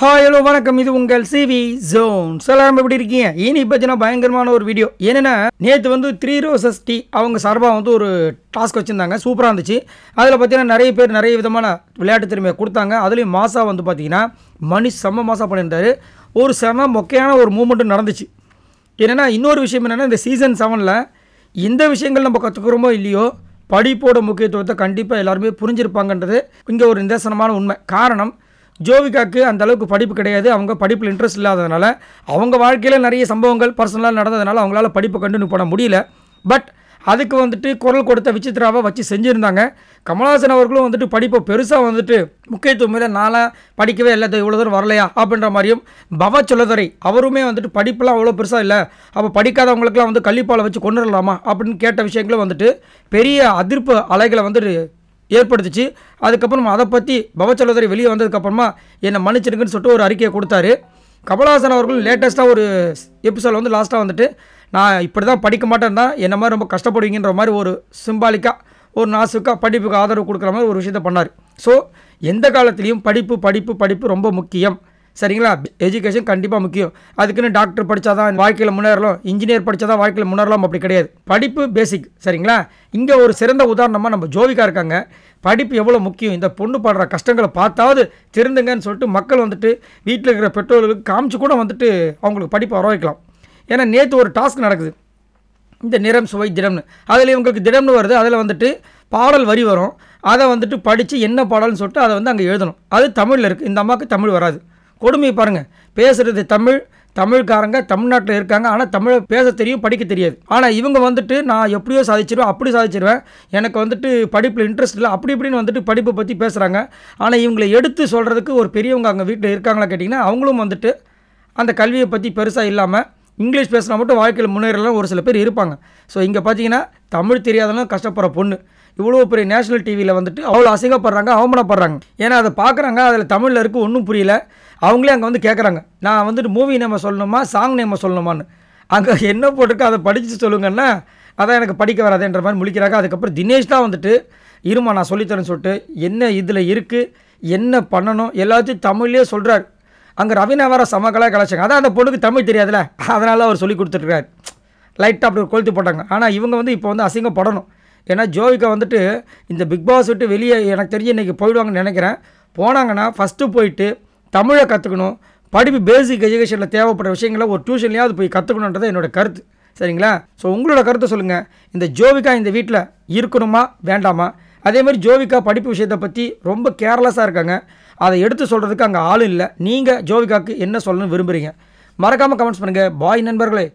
hi hello வணக்கம் இது உங்கள் சிவி ஜோன்ஸ் எல்லாம் எப்படி இருக்கீங்க இனி பற்றினா பயங்கரமான ஒரு வீடியோ என்னென்னா நேற்று வந்து த்ரீ ரோசஸ் டீ அவங்க சார்பாக வந்து ஒரு டாஸ்க் வச்சுருந்தாங்க சூப்பராக இருந்துச்சு அதில் பார்த்தீங்கன்னா நிறைய பேர் நிறைய விதமான விளையாட்டு திறமையை கொடுத்தாங்க அதுலேயும் மாசா வந்து பார்த்தீங்கன்னா மணி செம்ம மாசா பண்ணியிருந்தார் ஒரு செம மொக்கையான ஒரு மூமெண்ட்டு நடந்துச்சு என்னென்னா இன்னொரு விஷயம் என்னென்னா இந்த சீசன் செவனில் எந்த விஷயங்கள் நம்ம கற்றுக்குறோமோ இல்லையோ படிப்போட முக்கியத்துவத்தை கண்டிப்பாக எல்லாருமே புரிஞ்சிருப்பாங்கன்றது இங்கே ஒரு நிதர்சனமான உண்மை காரணம் ஜோவிகாவுக்கு அந்த அளவுக்கு படிப்பு கிடையாது அவங்க படிப்பில் இன்ட்ரெஸ்ட் இல்லாததுனால அவங்க வாழ்க்கையில் நிறைய சம்பவங்கள் பர்சனலாக நடந்ததுனால அவங்களால படிப்பை கண்டினியூ பண்ண முடியல பட் அதுக்கு வந்துட்டு குரல் கொடுத்த விசித்ராவை வச்சு செஞ்சுருந்தாங்க கமல்ஹாசன் அவர்களும் வந்துட்டு படிப்பை பெருசாக வந்துட்டு முக்கியத்துவம் இல்லை நாளாக படிக்கவே இல்லை இவ்வளோ தூரம் வரலையா அப்படின்ற மாதிரியும் பவ சொல்லதுரை அவருமே வந்துட்டு படிப்பெல்லாம் அவ்வளோ பெருசாக இல்லை அப்போ படிக்காதவங்களுக்குலாம் வந்து கள்ளிப்பாலை வச்சு கொண்டுடலாமா அப்படின்னு கேட்ட விஷயங்களும் வந்துட்டு பெரிய அதிர்ப்பு அலைகளை வந்துட்டு ஏற்படுத்துச்சு அதுக்கப்புறமா அதை பற்றி பவச்சலோதரி வெளியே வந்ததுக்கப்புறமா என்னை மன்னிச்சிருக்குன்னு சொல்லிட்டு ஒரு அறிக்கையை கொடுத்தாரு கமலஹாசன் அவர்கள் லேட்டஸ்ட்டாக ஒரு எபிசோட் வந்து லாஸ்ட்டாக வந்துட்டு நான் இப்படி தான் படிக்க மாட்டேன் தான் என்ன மாதிரி ரொம்ப கஷ்டப்படுவீங்கன்ற மாதிரி ஒரு சிம்பாலிக்காக ஒரு நாசுக்காக படிப்புக்கு ஆதரவு கொடுக்குற மாதிரி ஒரு விஷயத்த பண்ணார் ஸோ எந்த காலத்துலேயும் படிப்பு படிப்பு படிப்பு ரொம்ப முக்கியம் சரிங்களா எஜுகேஷன் கண்டிப்பாக முக்கியம் அதுக்குன்னு டாக்டர் படித்தா தான் வாழ்க்கையில் முன்னேறலாம் இன்ஜினியர் படித்தா தான் வாழ்க்கையில் முன்னேறலாம் அப்படி கிடையாது படிப்பு பேசிக் சரிங்களா இங்கே ஒரு சிறந்த உதாரணமாக நம்ம ஜோவிகா இருக்காங்க படிப்பு எவ்வளோ முக்கியம் இந்த பொண்ணு பாடுற கஷ்டங்களை பார்த்தாவது திருந்துங்கன்னு சொல்லிட்டு மக்கள் வந்துட்டு வீட்டில் இருக்கிற பெற்றோர்களுக்கு காமிச்சு கூட வந்துட்டு அவங்களுக்கு படிப்பு வர வைக்கலாம் ஏன்னா நேற்று ஒரு டாஸ்க் நடக்குது இந்த நிறம் சுவை திடம்னு அதில் இவங்களுக்கு திடம்னு வருது அதில் வந்துட்டு பாடல் வரி வரும் அதை வந்துட்டு படித்து என்ன பாடல்னு சொல்லிட்டு அதை வந்து அங்கே எழுதணும் அது தமிழில் இருக்குது இந்த அம்மாவுக்கு தமிழ் வராது கொடுமையை பாருங்கள் பேசுகிறது தமிழ் தமிழ்காரங்க தமிழ்நாட்டில் இருக்காங்க ஆனால் தமிழை பேச தெரியும் படிக்க தெரியாது ஆனால் இவங்க வந்துட்டு நான் எப்படியோ சாதிச்சிருவேன் அப்படி சாதிச்சிருவேன் எனக்கு வந்துட்டு படிப்பில் இன்ட்ரெஸ்ட் இல்லை அப்படி இப்படின்னு வந்துட்டு படிப்பை பற்றி பேசுகிறாங்க ஆனால் இவங்களை எடுத்து சொல்கிறதுக்கு ஒரு பெரியவங்க அங்கே வீட்டில் இருக்காங்களா கேட்டிங்கன்னா அவங்களும் வந்துட்டு அந்த கல்வியை பற்றி பெருசாக இல்லாமல் இங்கிலீஷ் பேசினா மட்டும் வாழ்க்கையில் முன்னேறலாம் ஒரு சில பேர் இருப்பாங்க ஸோ இங்கே பார்த்தீங்கன்னா தமிழ் தெரியாதவங்க கஷ்டப்படுற பொண்ணு இவ்வளோ பெரிய நேஷனல் டிவியில் வந்துட்டு அவ்வளோ அசிங்கப்படுறாங்க அவமானப்படுறாங்க ஏன்னா அதை பார்க்குறாங்க அதில் தமிழில் இருக்குது ஒன்றும் புரியல அவங்களே அங்கே வந்து கேட்குறாங்க நான் வந்துட்டு மூவி நேம சொல்லணுமா சாங் நேம சொல்லணுமான்னு அங்கே என்ன போட்டிருக்கோ அதை படித்து சொல்லுங்கன்னா அதான் எனக்கு படிக்க வராதுன்ற மாதிரி முழிக்கிறாங்க அதுக்கப்புறம் தினேஷ் தான் வந்துட்டு இருமா நான் சொல்லித்தரேன்னு சொல்லிட்டு என்ன இதில் இருக்குது என்ன பண்ணணும் எல்லாத்தையும் தமிழ்லேயே சொல்கிறார் அங்கே ரவி நவார சமக்கலாக கலாச்சாங்க அதான் அந்த பொண்ணுக்கு தமிழ் தெரியாதுல்ல அதனால் அவர் சொல்லி கொடுத்துட்ருக்காரு லைட்டாக அப்படி கொளுத்து போட்டாங்க ஆனால் இவங்க வந்து இப்போ வந்து அசிங்கப்படணும் ஏன்னா ஜோவிகா வந்துட்டு இந்த பிக் பாஸ் விட்டு வெளியே எனக்கு தெரிஞ்சு இன்றைக்கி போயிடுவாங்கன்னு நினைக்கிறேன் போனாங்கன்னா ஃபஸ்ட்டு போயிட்டு தமிழை கற்றுக்கணும் படிப்பு பேசிக் எஜுகேஷனில் தேவைப்படுற விஷயங்களை ஒரு டியூஷன்லேயாவது போய் கற்றுக்கணுன்றது என்னோடய கருத்து சரிங்களா ஸோ உங்களோட கருத்தை சொல்லுங்கள் இந்த ஜோவிகா இந்த வீட்டில் இருக்கணுமா வேண்டாமா அதே மாதிரி ஜோவிகா படிப்பு விஷயத்தை பற்றி ரொம்ப கேர்லெஸ்ஸாக இருக்காங்க அதை எடுத்து சொல்கிறதுக்கு அங்கே ஆள் இல்லை நீங்கள் ஜோவிகாவுக்கு என்ன சொல்லணும்னு விரும்புகிறீங்க மறக்காமல் கமெண்ட்ஸ் பண்ணுங்கள் பாய் நண்பர்களே